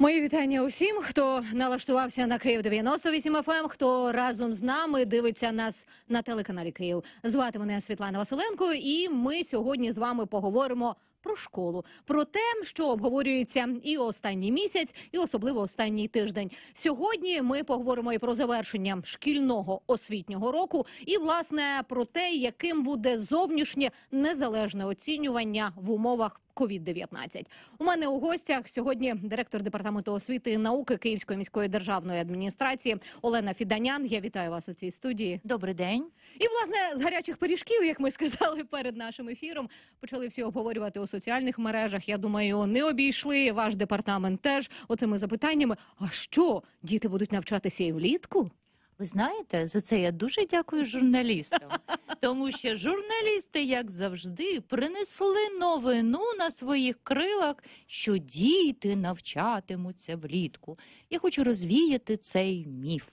Мої вітання усім, хто налаштувався на Київ 98 fm ем, хто разом з нами дивиться нас на телеканалі Київ. Звати мене Світлана Василенко, і ми сьогодні з вами поговоримо про школу, про те, що обговорюється і останній місяць, і особливо останній тиждень. Сьогодні ми поговоримо і про завершення шкільного освітнього року, і власне про те, яким буде зовнішнє незалежне оцінювання в умовах COVID-19. у мене у гостях сьогодні директор департаменту освіти і науки Київської міської державної адміністрації Олена Фіданян. Я вітаю вас у цій студії. Добрий день. І власне з гарячих пиріжків, як ми сказали перед нашим ефіром, почали всі обговорювати у соціальних мережах. Я думаю, не обійшли ваш департамент теж оцими запитаннями. А що діти будуть навчатися і влітку? Ви знаєте, за це я дуже дякую журналістам, тому що журналісти, як завжди, принесли новину на своїх крилах, що діти навчатимуться влітку. Я хочу розвіяти цей міф.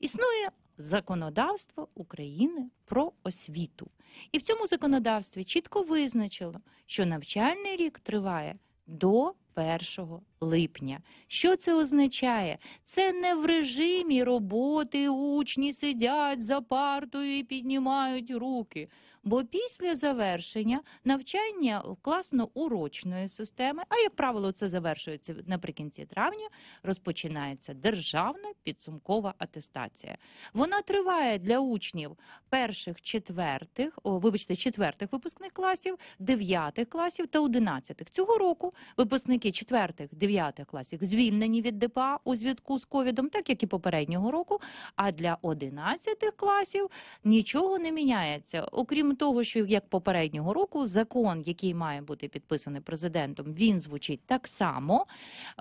Існує законодавство України про освіту, і в цьому законодавстві чітко визначило, що навчальний рік триває до 1 липня. Що це означає? Це не в режимі роботи учні сидять за партою і піднімають руки. Бо після завершення навчання класно-урочної системи, а як правило, це завершується наприкінці травня, розпочинається державна підсумкова атестація. Вона триває для учнів перших четвертих, о, вибачте, четвертих випускних класів, дев'ятих класів та одинадцятих. Цього року випускники четвертих, дев'ятих класів звільнені від ДПА у зв'язку з ковідом, так як і попереднього року. А для одинадцятих класів нічого не міняється. Окрім того, що як попереднього року закон, який має бути підписаний президентом, він звучить так само,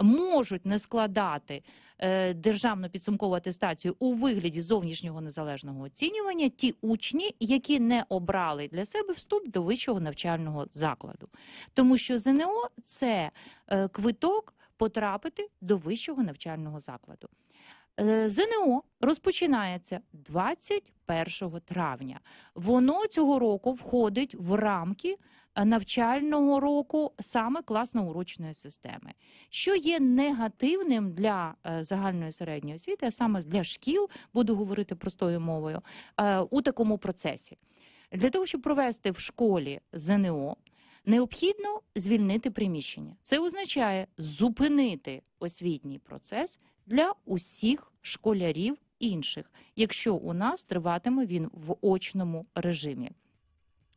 можуть не складати е, державну підсумкову атестацію у вигляді зовнішнього незалежного оцінювання ті учні, які не обрали для себе вступ до вищого навчального закладу, тому що ЗНО це е, квиток потрапити до вищого навчального закладу. Е, ЗНО розпочинається 21 травня. Воно цього року входить в рамки е, навчального року саме класно-урочної системи, що є негативним для е, загальної середньої освіти, а саме для шкіл, буду говорити простою мовою, у такому процесі. Для того, щоб провести в школі ЗНО, необхідно звільнити приміщення. Це означає зупинити освітній процес для усіх школярів інших, якщо у нас триватиме він в очному режимі.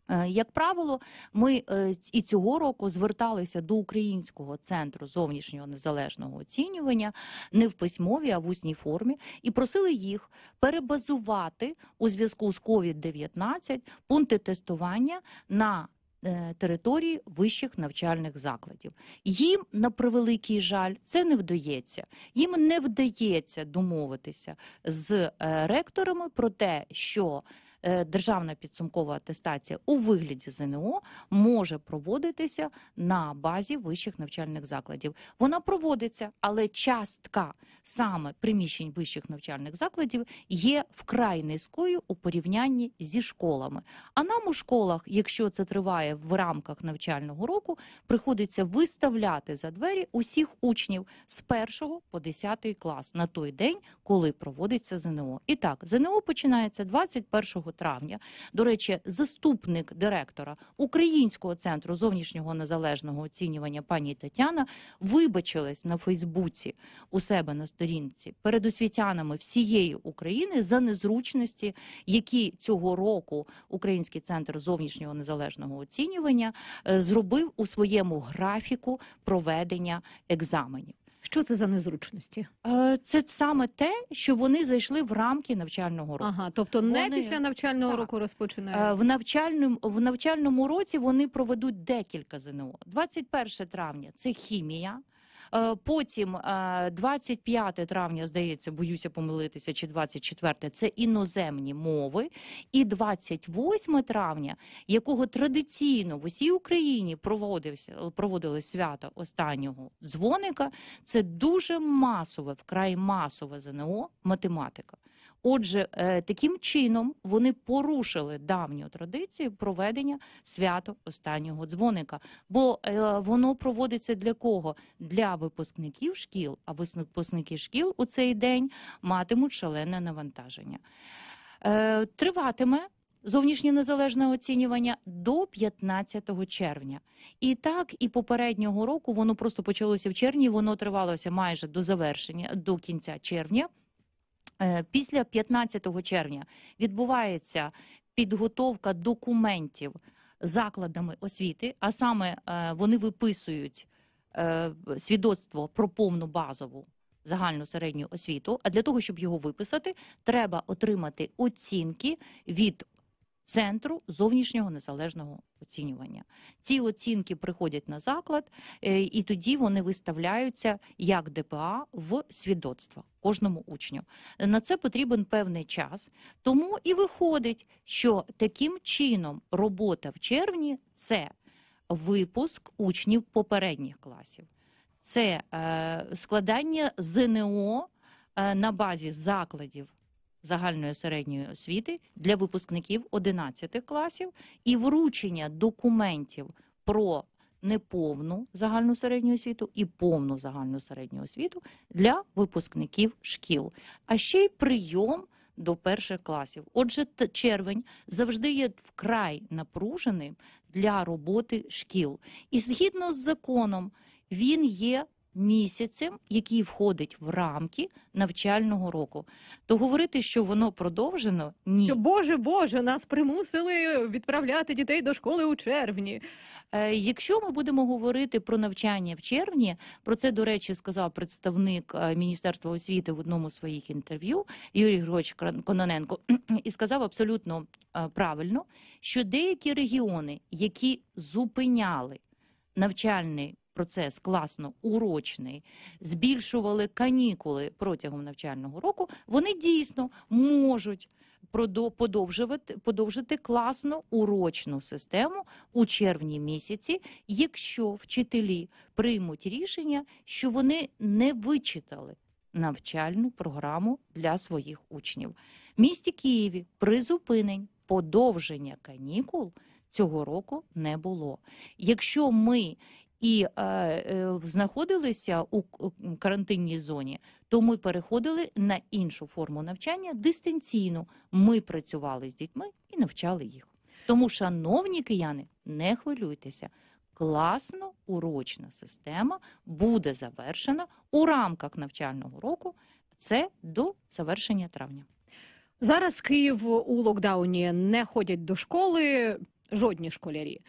Е, як правило, ми е, і цього року зверталися до Українського центру зовнішнього незалежного оцінювання не в письмовій, а в усній формі, і просили їх перебазувати у зв'язку з covid 19 пункти тестування на Е, території вищих навчальних закладів. Їм на превеликий жаль це не вдається. Їм не вдається домовитися з е, ректорами про те, що Е, державна підсумкова атестація у вигляді ЗНО може проводитися на базі вищих навчальних закладів. Вона проводиться, але частка саме приміщень вищих навчальних закладів є вкрай низькою у порівнянні зі школами. А нам у школах, якщо це триває в рамках навчального року, приходиться виставляти за двері усіх учнів з 1 по 10 клас на той день, коли проводиться ЗНО. І так, ЗНО починається 21 травня. До речі, заступник директора Українського центру зовнішнього незалежного оцінювання пані Тетяна вибачилась на Фейсбуці у себе на сторінці перед освітянами всієї України за незручності, які цього року Український центр зовнішнього незалежного оцінювання е, зробив у своєму графіку проведення екзаменів. Що це за незручності? Е, це саме те, що вони зайшли в рамки навчального року. Ага, тобто не вони... після навчального так. року розпочинають? Е, в навчальному в навчальному році. Вони проведуть декілька ЗНО. 21 травня це хімія, Е, потім 25 е, травня, здається, боюся помилитися, чи 24, це іноземні мови. І 28 травня, якого традиційно в усій Україні проводився, проводили свято останнього дзвоника. Це дуже масове, вкрай масове ЗНО математика. Отже, е, таким чином вони порушили давню традицію проведення свято останнього дзвоника, бо е, воно проводиться для кого? Для випускників шкіл, а випускники шкіл у цей день матимуть шалене навантаження. Е, триватиме. Зовнішнє незалежне оцінювання до 15 червня, і так і попереднього року воно просто почалося в червні. Воно тривалося майже до завершення до кінця червня. Е, після 15 червня відбувається підготовка документів закладами освіти, а саме е, вони виписують е, свідоцтво про повну базову загальну середню освіту. А для того, щоб його виписати, треба отримати оцінки від центру зовнішнього незалежного оцінювання. Ці оцінки приходять на заклад, е, і тоді вони виставляються як ДПА в свідоцтво кожному учню. На це потрібен певний час, тому і виходить, що таким чином робота в червні це випуск учнів попередніх класів. Це е, складання ЗНО е, на базі закладів загальної середньої освіти для випускників 11 класів і вручення документів про неповну загальну середню освіту і повну загальну середню освіту для випускників шкіл, а ще й прийом. До перших класів, отже, червень завжди є вкрай напруженим для роботи шкіл, і згідно з законом він є місяцем, який входить в рамки навчального року. То говорити, що воно продовжено, ні. Що, Боже Боже, нас примусили відправляти дітей до школи у червні. Е, Якщо ми будемо говорити про навчання в червні, про це, до речі, сказав представник е, Міністерства освіти в одному з своїх інтерв'ю Юрій Григорович Кононенко, і сказав абсолютно е, правильно, що деякі регіони, які зупиняли навчальний процес класно урочний, збільшували канікули протягом навчального року, вони дійсно можуть подовжувати, подовжити класно урочну систему у червні місяці, якщо вчителі приймуть рішення, що вони не вичитали. Навчальну програму для своїх учнів В місті Києві призупинень подовження канікул цього року не було. Якщо ми і е, е, знаходилися у карантинній зоні, то ми переходили на іншу форму навчання дистанційно. Ми працювали з дітьми і навчали їх. Тому, шановні кияни, не хвилюйтеся. Класно урочна система буде завершена у рамках навчального року. Це до завершення травня. Зараз Київ у локдауні не ходять до школи жодні школярі.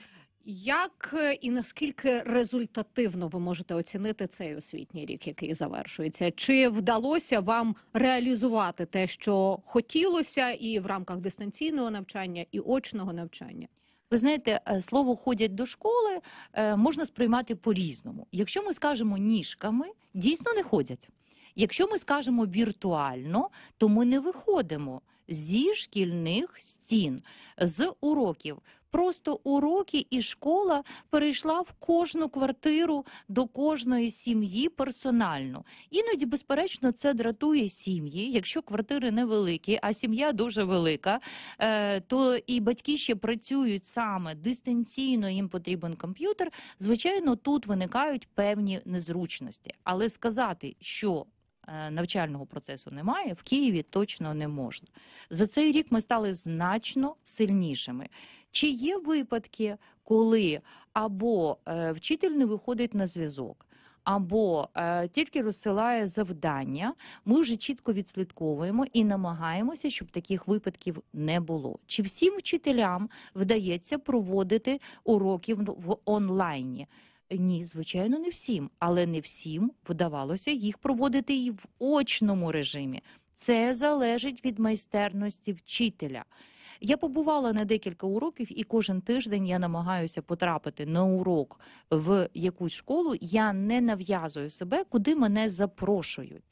Як е, і наскільки результативно ви можете оцінити цей освітній рік, який завершується? Чи вдалося вам реалізувати те, що хотілося, і в рамках дистанційного навчання і очного навчання? Ви знаєте, е, слово ходять до школи е, можна сприймати по-різному. Якщо ми скажемо ніжками, дійсно не ходять. Якщо ми скажемо віртуально, то ми не виходимо зі шкільних стін, з уроків. Просто уроки і школа перейшла в кожну квартиру до кожної сім'ї персонально. Іноді, безперечно, це дратує сім'ї. Якщо квартири невеликі, а сім'я дуже велика, е, то і батьки ще працюють саме дистанційно. Їм потрібен комп'ютер. Звичайно, тут виникають певні незручності, але сказати, що Е, навчального процесу немає, в Києві точно не можна. За цей рік ми стали значно сильнішими. Чи є випадки, коли або е, вчитель не виходить на зв'язок? Або е, тільки розсилає завдання, ми вже чітко відслідковуємо і намагаємося, щоб таких випадків не було. Чи всім вчителям вдається проводити уроки в, в онлайні? Ні, звичайно, не всім, але не всім вдавалося їх проводити і в очному режимі. Це залежить від майстерності вчителя. Я побувала на декілька уроків, і кожен тиждень я намагаюся потрапити на урок в якусь школу. Я не нав'язую себе, куди мене запрошують.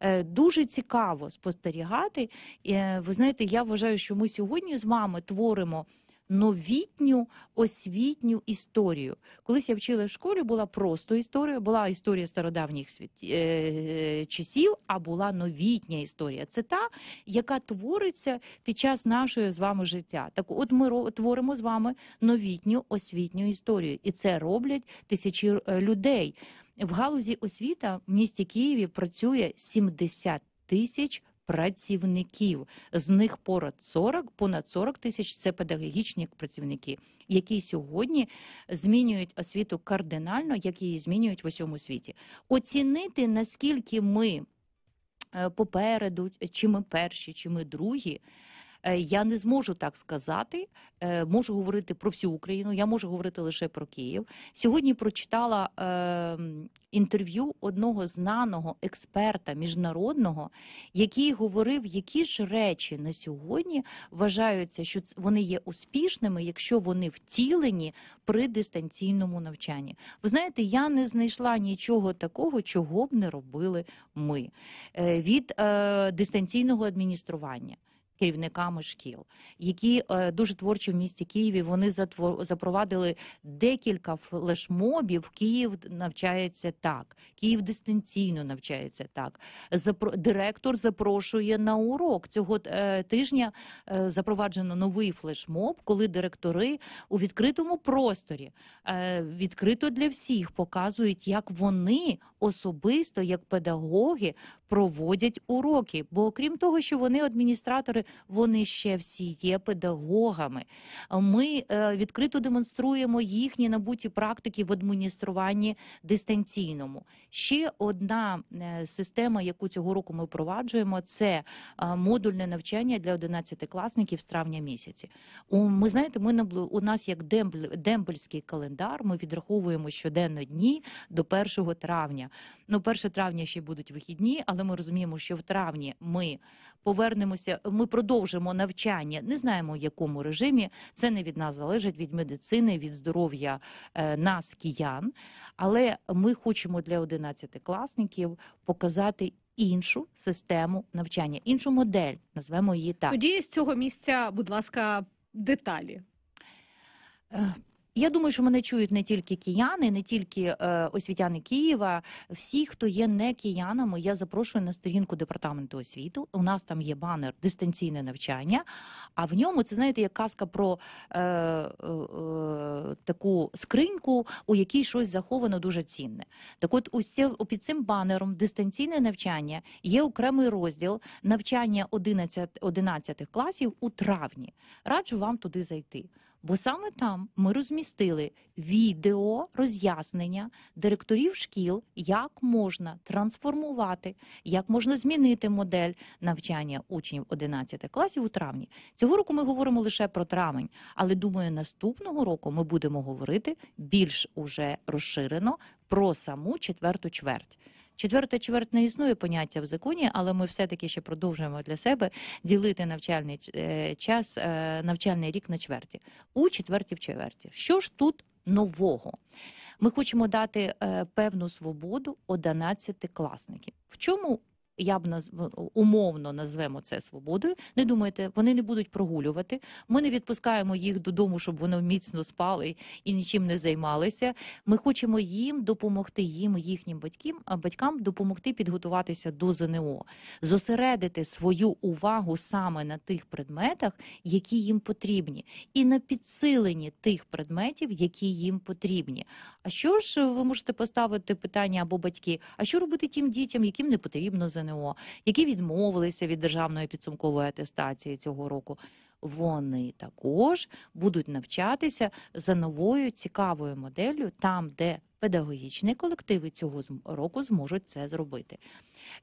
Е, дуже цікаво спостерігати. Е, ви знаєте, я вважаю, що ми сьогодні з вами творимо новітню освітню історію. Колись я вчила в школі, була просто історія, була історія стародавніх світ... е... часів, а була новітня історія. Це та, яка твориться під час нашої з вами життя. Так, от ми творимо з вами новітню освітню історію, і це роблять тисячі е, людей. В галузі освіта в місті Києві працює 70 тисяч працівників. З них понад 40, понад 40 тисяч це педагогічні працівники, які сьогодні змінюють освіту кардинально, як її змінюють в усьому світі. Оцінити наскільки ми е, попереду, чи ми перші, чи ми другі. Е, я не зможу так сказати. Е, можу говорити про всю Україну. Я можу говорити лише про Київ. Сьогодні прочитала ем, інтерв'ю одного знаного експерта міжнародного, який говорив, які ж речі на сьогодні вважаються, що вони є успішними, якщо вони втілені при дистанційному навчанні. Ви знаєте, я не знайшла нічого такого, чого б не робили ми е, від дистанційного адміністрування керівниками шкіл, які е, дуже творчі в місті Києві. Вони запровадили декілька флешмобів. Київ навчається так, Київ дистанційно навчається так. директор запрошує на урок цього е, тижня. Е, запроваджено новий флешмоб, коли директори у відкритому просторі відкрито для всіх показують, як вони особисто, як педагоги, проводять уроки. Бо окрім того, що вони адміністратори вони ще всі є педагогами. Ми е, відкрито демонструємо їхні набуті практики в адмініструванні дистанційному. Ще одна е, система, яку цього року ми впроваджуємо, це е, модульне навчання для 11 класників з травня місяці. Ми знаєте, ми у нас як дембельський календар. Ми відраховуємо щоденно дні до 1 травня. Ну, 1 травня ще будуть вихідні, але ми розуміємо, що в травні ми повернемося. Ми продовжимо навчання. Не знаємо, в якому режимі це не від нас залежить, від медицини, від здоров'я е, нас, киян. Але ми хочемо для 11-класників показати. Іншу систему навчання, іншу модель назвемо її так. Тоді з цього місця, будь ласка, деталі. Е, я думаю, що мене чують не тільки кияни, не тільки е, освітяни Києва. Всі, хто є не киянами, я запрошую на сторінку департаменту освіти. У нас там є банер дистанційне навчання. А в ньому це знаєте, як казка про е, е, таку скриньку, у якій щось заховано дуже цінне. Так, от у це під цим банером дистанційне навчання є окремий розділ навчання 11, 11 класів у травні. Раджу вам туди зайти. Бо саме там ми розмістили відео роз'яснення директорів шкіл, як можна трансформувати, як можна змінити модель навчання учнів 11 класів у травні. Цього року ми говоримо лише про травень, але думаю, наступного року ми будемо говорити більш уже розширено про саму четверту чверть. Четверта чверть не існує поняття в законі, але ми все-таки ще продовжуємо для себе ділити навчальний е, час, е, навчальний рік на чверті у четверті в чверті. Що ж тут нового? Ми хочемо дати е, певну свободу 11 класників. В чому я б наз... умовно назвемо це свободою. Не думайте, вони не будуть прогулювати. Ми не відпускаємо їх додому, щоб вони міцно спали і нічим не займалися. Ми хочемо їм допомогти їм, їхнім батькам, батькам допомогти підготуватися до ЗНО, зосередити свою увагу саме на тих предметах, які їм потрібні, і на підсиленні тих предметів, які їм потрібні. А що ж ви можете поставити питання або батьки? А що робити тим дітям, яким не потрібно ЗНО? ЗНО, які відмовилися від державної підсумкової атестації цього року. Вони також будуть навчатися за новою цікавою моделлю, там, де педагогічні колективи цього року зможуть це зробити.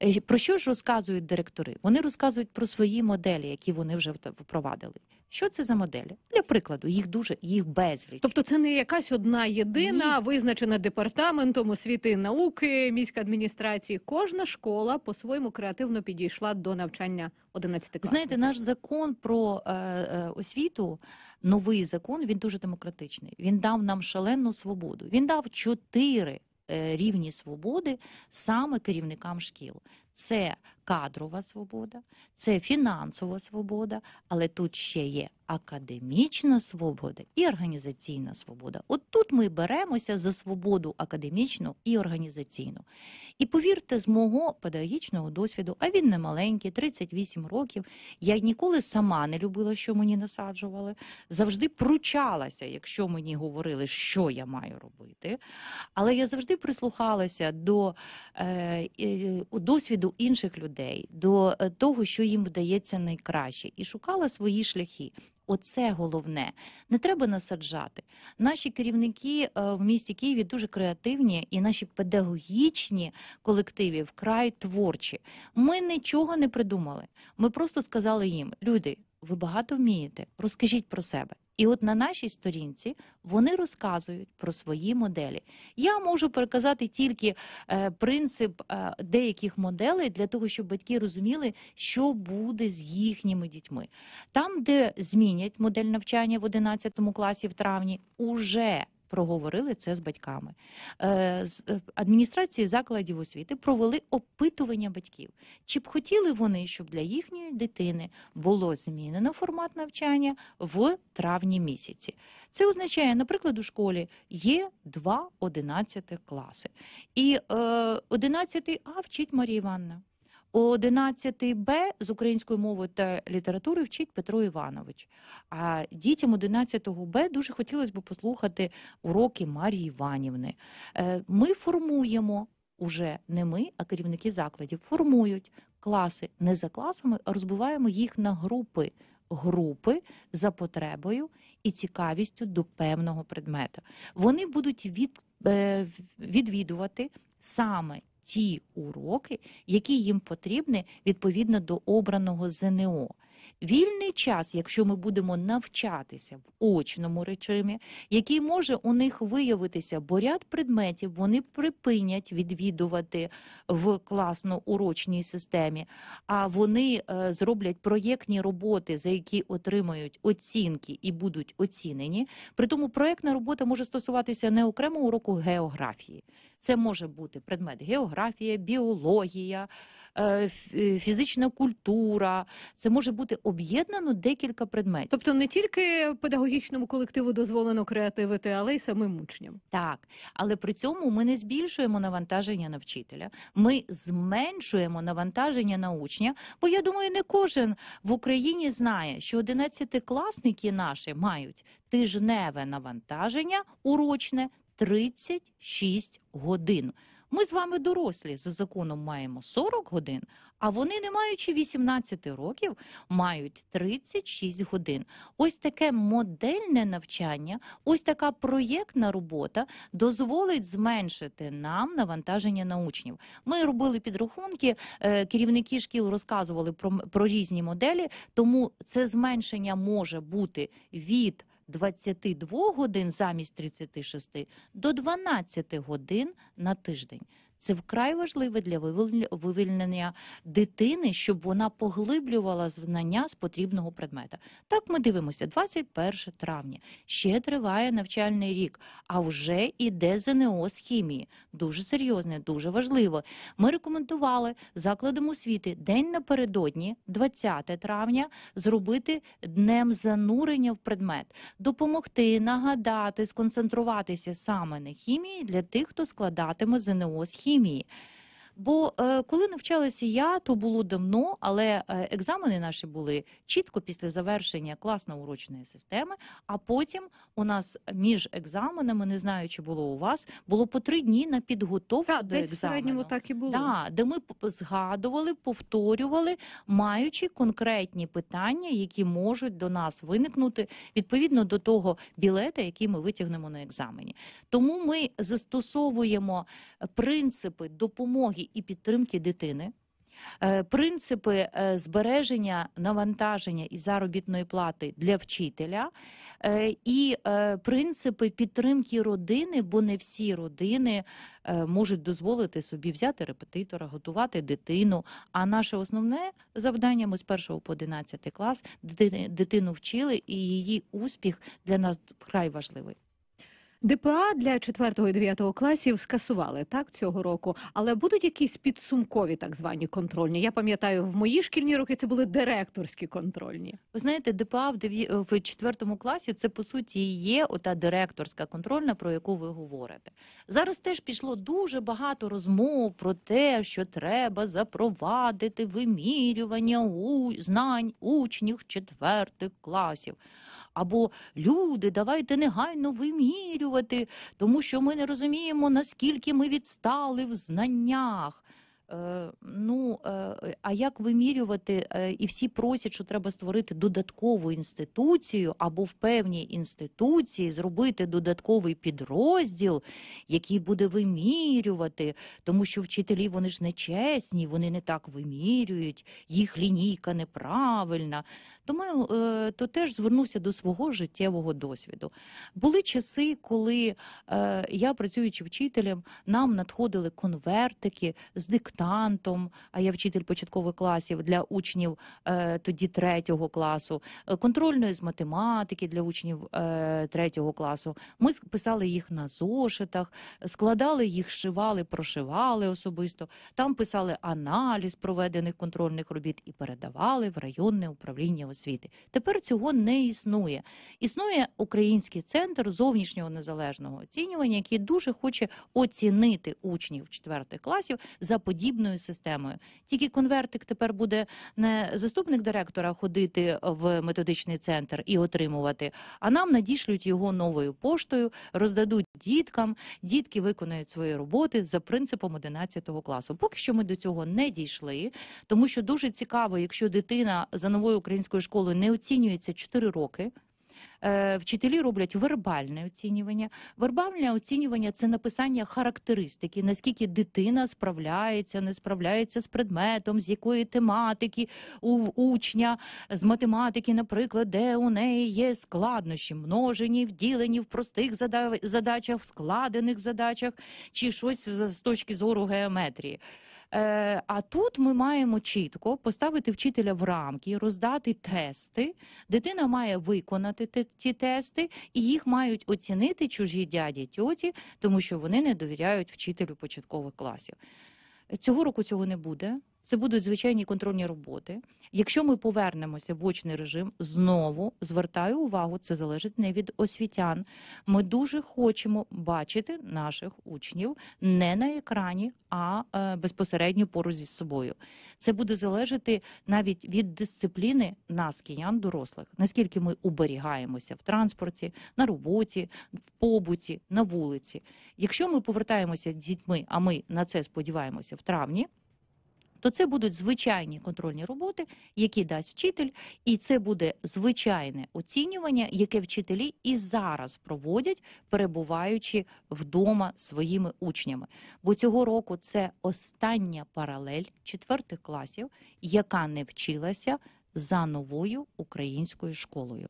Е, про що ж розказують директори? Вони розказують про свої моделі, які вони вже впровадили. Що це за моделі? Для прикладу, їх дуже їх безліч. Тобто, це не якась одна єдина Ні. визначена департаментом освіти і науки міської адміністрації. Кожна школа по-своєму креативно підійшла до навчання 11 Знаєте, наш закон про е, е, освіту, новий закон. Він дуже демократичний. Він дав нам шалену свободу. Він дав чотири. Е, рівні свободи саме керівникам шкіл це кадрова свобода, це фінансова свобода, але тут ще є академічна свобода і організаційна свобода. От тут ми беремося за свободу академічну і організаційну. І повірте, з мого педагогічного досвіду, а він не маленький, 38 років. Я ніколи сама не любила, що мені насаджували. Завжди пручалася, якщо мені говорили, що я маю робити. Але я завжди прислухалася до е, е, досвіду інших людей, до е, того, що їм вдається найкраще, і шукала свої шляхи. Оце головне, не треба насаджати. Наші керівники е, в місті Києві дуже креативні, і наші педагогічні колективи вкрай творчі. Ми нічого не придумали. Ми просто сказали їм: люди, ви багато вмієте, розкажіть про себе. І от на нашій сторінці вони розказують про свої моделі. Я можу переказати тільки е, принцип е, деяких моделей для того, щоб батьки розуміли, що буде з їхніми дітьми. Там, де змінять модель навчання в 11 класі в травні, уже проговорили це з батьками. Е, з е, адміністрації закладів освіти провели опитування батьків, чи б хотіли вони, щоб для їхньої дитини було змінено формат навчання в травні місяці. Це означає, наприклад, у школі є два одинадцяти класи, і е, одинадцятий А вчить Марія Іванна. 11 Б з української мови та літератури вчить Петро Іванович. А дітям 11 Б дуже хотілося б послухати уроки Марії Іванівни. Е, ми формуємо уже не ми, а керівники закладів формують класи не за класами, а розбиваємо їх на групи. Групи за потребою і цікавістю до певного предмету. Вони будуть від, е, відвідувати саме ті уроки, які їм потрібні відповідно до обраного ЗНО вільний час, якщо ми будемо навчатися в очному речимі, який може у них виявитися, бо ряд предметів вони припинять відвідувати в класно-урочній системі, а вони е, зроблять проєктні роботи, за які отримають оцінки і будуть оцінені. При тому проєктна робота може стосуватися не окремо уроку географії. Це може бути предмет географія, біологія. Е, е, фізична культура. Це може бути об'єднано декілька предметів. Тобто не тільки педагогічному колективу дозволено креативити, але й самим учням. Так, але при цьому ми не збільшуємо навантаження на вчителя, ми зменшуємо навантаження на учня. Бо я думаю, не кожен в Україні знає, що одинадцятикласники наші мають тижневе навантаження урочне 36 годин. Ми з вами дорослі за законом маємо 40 годин, а вони, не маючи 18 років, мають 36 годин. Ось таке модельне навчання, ось така проєктна робота дозволить зменшити нам навантаження на учнів. Ми робили підрахунки, е, керівники шкіл розказували про, про різні моделі, тому це зменшення може бути від. 22 годин замість 36 до 12 годин на тиждень. Це вкрай важливе для вивільнення дитини, щоб вона поглиблювала знання з потрібного предмета. Так ми дивимося, 21 травня. Ще триває навчальний рік, а вже іде ЗНО з хімії. Дуже серйозне, дуже важливо. Ми рекомендували закладам освіти день напередодні, 20 травня, зробити днем занурення в предмет, допомогти, нагадати, сконцентруватися саме на хімії для тих, хто складатиме ЗНО з хімії. 米。Бо е, коли навчалася я, то було давно, але е, екзамени наші були чітко після завершення класно-урочної системи. А потім у нас між екзаменами, не знаю, чи було у вас, було по три дні на підготовку так, до десь екзамену. Так, і було. Да, де ми згадували, повторювали, маючи конкретні питання, які можуть до нас виникнути відповідно до того білета, який ми витягнемо на екзамені. Тому ми застосовуємо е, принципи допомоги і підтримки дитини. Е, принципи е, збереження навантаження і заробітної плати для вчителя, е, і принципи підтримки родини, бо не всі родини можуть дозволити собі взяти репетитора, готувати дитину. А наше основне завдання ми з 1 по 11 клас дитину вчили, і її успіх для нас вкрай важливий. ДПА для 4 і 9 класів скасували так цього року, але будуть якісь підсумкові так звані контрольні. Я пам'ятаю, в мої шкільні роки це були директорські контрольні. Ви знаєте, ДПА в 9, в 4 класі це по суті є ота директорська контрольна, про яку ви говорите. Зараз теж пішло дуже багато розмов про те, що треба запровадити вимірювання у знань учнів четвертих класів або люди, давайте негайно вимірювати, тому що ми не розуміємо, наскільки ми відстали в знаннях. Е, ну е, е, а як вимірювати? І всі просять, що треба створити додаткову інституцію або в певній інституції зробити додатковий підрозділ, який буде вимірювати, тому що вчителі вони ж не чесні, вони не так вимірюють, їх лінійка неправильна. Тому то теж звернувся до свого життєвого досвіду. Були часи, коли я, працюючи вчителем, нам надходили конвертики з диктантом диктантом, а я вчитель початкових класів для учнів е, тоді третього класу, е, контрольної з математики для учнів е, третього класу. Ми писали їх на зошитах, складали їх, шивали, прошивали особисто. Там писали аналіз проведених контрольних робіт і передавали в районне управління освіти. Тепер цього не існує. Існує український центр зовнішнього незалежного оцінювання, який дуже хоче оцінити учнів четвертих класів за подібні подібною системою. Тільки конвертик тепер буде не заступник директора ходити в методичний центр і отримувати, а нам надішлють його новою поштою, роздадуть діткам, дітки виконають свої роботи за принципом 11 класу. Поки що ми до цього не дійшли, тому що дуже цікаво, якщо дитина за новою українською школою не оцінюється 4 роки. Е, вчителі роблять вербальне оцінювання. Вербальне оцінювання це написання характеристики, наскільки дитина справляється, не справляється з предметом, з якої тематики у учня, з математики, наприклад, де у неї є складнощі, множені, вділені в простих задачах, в складених задачах, чи щось з точки зору геометрії. Е, а тут ми маємо чітко поставити вчителя в рамки, роздати тести. Дитина має виконати ті тести, і їх мають оцінити чужі дяді тьоті, тому що вони не довіряють вчителю початкових класів. Цього року цього не буде. Це будуть звичайні контрольні роботи. Якщо ми повернемося в очний режим, знову звертаю увагу, це залежить не від освітян. Ми дуже хочемо бачити наших учнів не на екрані, а е, безпосередньо поруч зі собою. Це буде залежати навіть від дисципліни нас, киян, дорослих, наскільки ми уберігаємося в транспорті, на роботі, в побуті, на вулиці. Якщо ми повертаємося з дітьми, а ми на це сподіваємося в травні то це будуть звичайні контрольні роботи, які дасть вчитель, і це буде звичайне оцінювання, яке вчителі і зараз проводять, перебуваючи вдома своїми учнями. Бо цього року це остання паралель четвертих класів, яка не вчилася за новою українською школою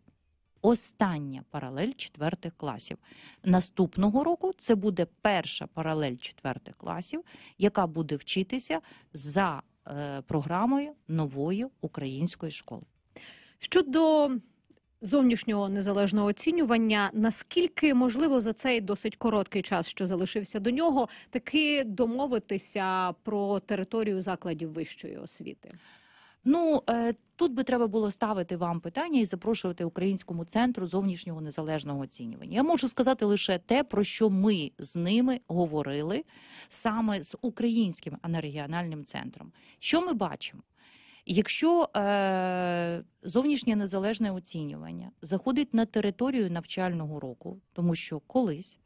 остання паралель четвертих класів. Наступного року це буде перша паралель четвертих класів, яка буде вчитися за е, програмою нової української школи. Щодо Зовнішнього незалежного оцінювання, наскільки можливо за цей досить короткий час, що залишився до нього, таки домовитися про територію закладів вищої освіти. Ну е, тут би треба було ставити вам питання і запрошувати українському центру зовнішнього незалежного оцінювання. Я можу сказати лише те, про що ми з ними говорили саме з українським енергіональним центром. Що ми бачимо? Якщо е, зовнішнє незалежне оцінювання заходить на територію навчального року, тому що колись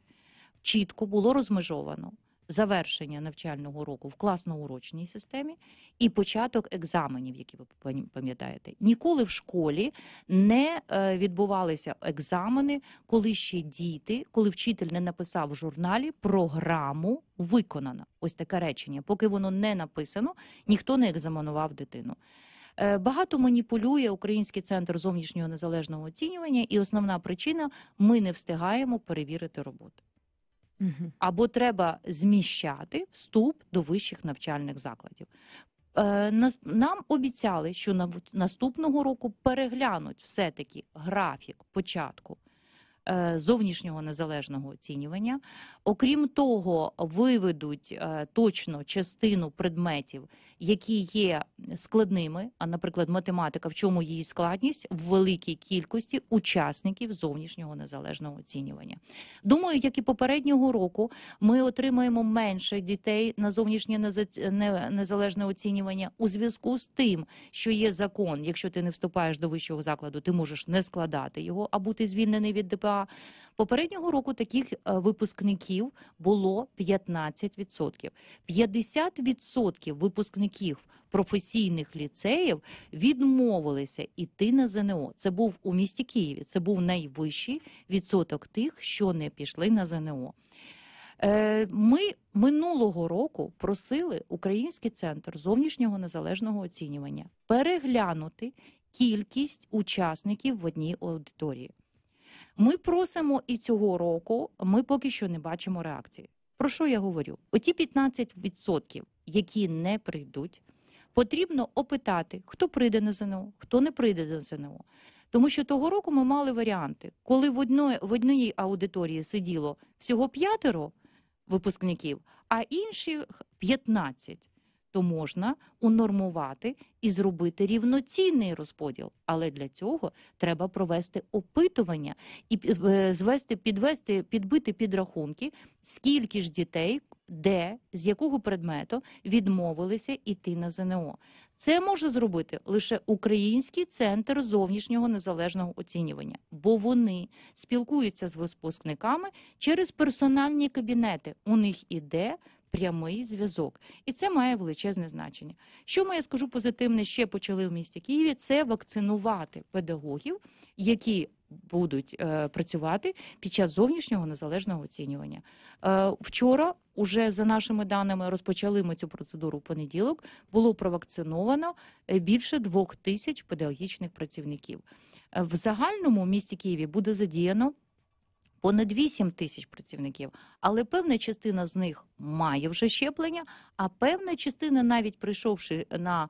чітко було розмежовано завершення навчального року в класно-урочній системі і початок екзаменів, які ви пам'ятаєте. Ніколи в школі не е, відбувалися екзамени, коли ще діти, коли вчитель не написав в журналі програму виконана. Ось таке речення. Поки воно не написано, ніхто не екзаменував дитину. Е, багато маніпулює Український центр зовнішнього незалежного оцінювання, і основна причина ми не встигаємо перевірити роботу або треба зміщати вступ до вищих навчальних закладів. Е, нам обіцяли, що наступного року переглянуть все таки графік початку. Е, зовнішнього незалежного оцінювання. Окрім того, виведуть е, точно частину предметів, які є складними. А, наприклад, математика, в чому її складність в великій кількості учасників зовнішнього незалежного оцінювання. Думаю, як і попереднього року, ми отримаємо менше дітей на зовнішнє незалежне оцінювання у зв'язку з тим, що є закон. Якщо ти не вступаєш до вищого закладу, ти можеш не складати його, а бути звільнений від ДПА попереднього року таких е, випускників було 15%. 50% випускників професійних ліцеїв відмовилися йти на ЗНО. Це був у місті Києві. Це був найвищий відсоток тих, що не пішли на ЗНО. Е, ми минулого року просили Український центр зовнішнього незалежного оцінювання переглянути кількість учасників в одній аудиторії. Ми просимо і цього року ми поки що не бачимо реакції. Про що я говорю? Оті 15%, які не прийдуть, потрібно опитати, хто прийде на ЗНО, хто не прийде на ЗНО. Тому що того року ми мали варіанти, коли в одної, в одній аудиторії сиділо всього п'ятеро випускників, а інших 15 то можна унормувати і зробити рівноцінний розподіл. Але для цього треба провести опитування і е, звести, підвести, підбити підрахунки, скільки ж дітей, де, з якого предмету відмовилися йти на ЗНО. Це може зробити лише Український центр зовнішнього незалежного оцінювання, бо вони спілкуються з випускниками через персональні кабінети. У них іде прямий зв'язок, і це має величезне значення. Що ми я скажу позитивне ще почали в місті Києві? Це вакцинувати педагогів, які будуть е, працювати під час зовнішнього незалежного оцінювання. Е, вчора уже за нашими даними розпочали ми цю процедуру в понеділок. Було провакциновано е, більше двох тисяч педагогічних працівників. Е, в загальному місті Києві буде задіяно понад 8 тисяч працівників, але певна частина з них має вже щеплення, а певна частина, навіть прийшовши на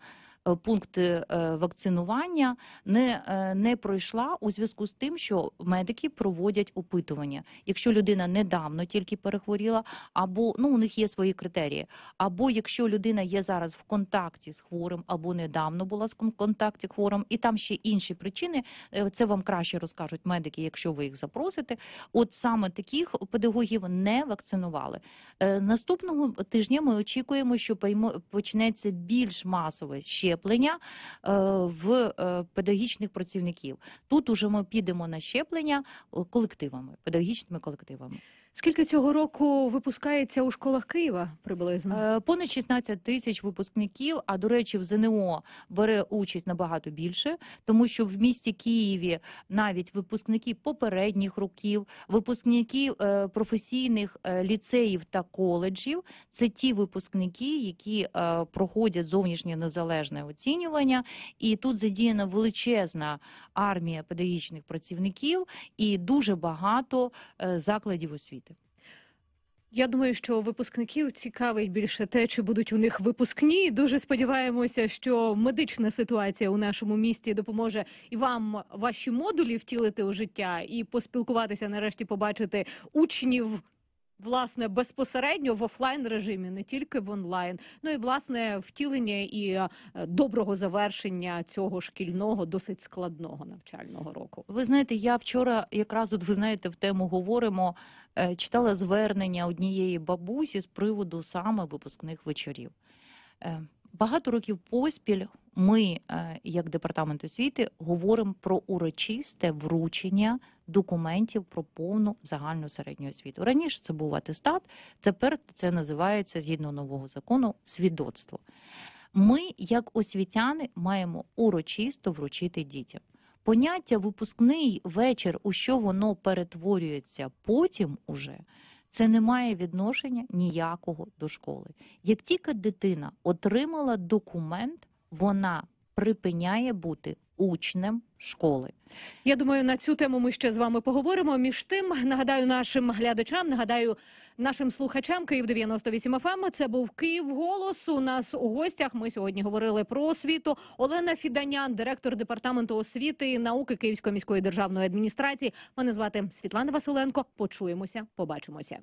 Е, пункти е, вакцинування не е, не пройшла у зв'язку з тим, що медики проводять опитування. Якщо людина недавно тільки перехворіла, або ну у них є свої критерії, або якщо людина є зараз в контакті з хворим, або недавно була в контакті з хворим, і там ще інші причини, це вам краще розкажуть медики, якщо ви їх запросите. От саме таких педагогів не вакцинували. Наступного тижня ми очікуємо, що почнеться більш масове ще щеплення е, в е, педагогічних працівників. Тут уже ми підемо на щеплення е, колективами, педагогічними колективами. Скільки цього року випускається у школах Києва приблизно? Е, понад 16 тисяч випускників. А до речі, в ЗНО бере участь набагато більше, тому що в місті Києві навіть випускники попередніх років, випускники е, професійних е, ліцеїв та коледжів це ті випускники, які проходять зовнішнє незалежне оцінювання, і тут задіяна величезна армія педагогічних працівників і дуже багато закладів освіти. Я думаю, що випускників цікавить більше те, чи будуть у них випускні. Дуже сподіваємося, що медична ситуація у нашому місті допоможе і вам ваші модулі втілити у життя і поспілкуватися. Нарешті побачити учнів Власне, безпосередньо в офлайн режимі, не тільки в онлайн, ну і власне втілення і е, доброго завершення цього шкільного, досить складного навчального року. Ви знаєте, я вчора якраз от ви знаєте в тему говоримо. Е, читала звернення однієї бабусі з приводу саме випускних вечорів. Е, багато років поспіль ми, як департамент освіти, говоримо про урочисте вручення документів про повну загальну середню освіту. Раніше це був атестат, тепер це називається згідно нового закону свідоцтво. Ми, як освітяни, маємо урочисто вручити дітям. Поняття випускний вечір, у що воно перетворюється потім уже. Це не має відношення ніякого до школи. Як тільки дитина отримала документ, вона припиняє бути учнем школи. Я думаю, на цю тему ми ще з вами поговоримо. Між тим нагадаю нашим глядачам, нагадаю нашим слухачам Київ 98 fm ем. Це був Київ голос. У нас у гостях. Ми сьогодні говорили про освіту. Олена Фіданян, директор департаменту освіти і науки Київської міської державної адміністрації. Мене звати Світлана Василенко. Почуємося, побачимося.